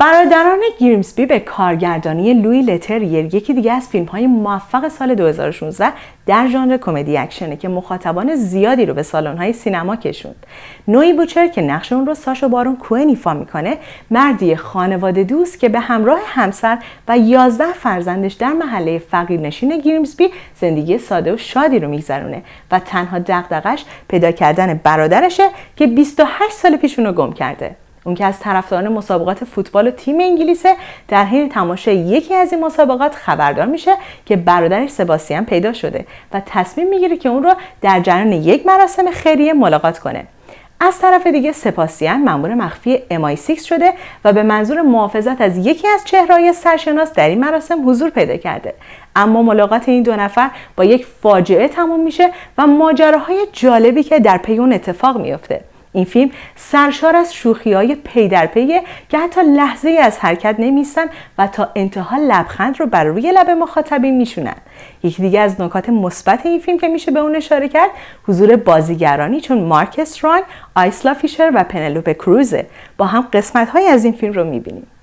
برادران گریمسبی به کارگردانی لوی لتریر یکی دیگه از فیلم های موفق سال 2016 در ژانر کمدی اکشنه که مخاطبان زیادی رو به سالن های سینما کشوند. نوی بوچر که نقش اون رو ساشو بارون کوئن ایفا میکنه، مردی خانواده دوست که به همراه همسر و 11 فرزندش در محله فقیرنشین گریمسبی زندگی ساده و شادی رو میگذرونه و تنها دغدغش پیدا کردن برادرشه که 28 سال پیش رو گم کرده. اون که از طرفداران مسابقات فوتبال و تیم انگلیسه در حین تماشای یکی از این مسابقات خبردار میشه که برادرش سباسیان پیدا شده و تصمیم میگیره که اون رو در جریان یک مراسم خیریه ملاقات کنه از طرف دیگه سپاسیان مأمور مخفی MI6 شده و به منظور محافظت از یکی از چهرهای سرشناس در این مراسم حضور پیدا کرده اما ملاقات این دو نفر با یک فاجعه تموم میشه و ماجراهای جالبی که در پی اون اتفاق میفته این فیلم سرشار از شوخی های پی در پیه که حتی لحظه از حرکت نمیستن و تا انتها لبخند رو بر روی لب مخاطبین میشونن یکی دیگه از نکات مثبت این فیلم که میشه به اون اشاره کرد حضور بازیگرانی چون مارکس استرانگ آیسلا فیشر و پنلوپ کروزه با هم قسمت های از این فیلم رو میبینیم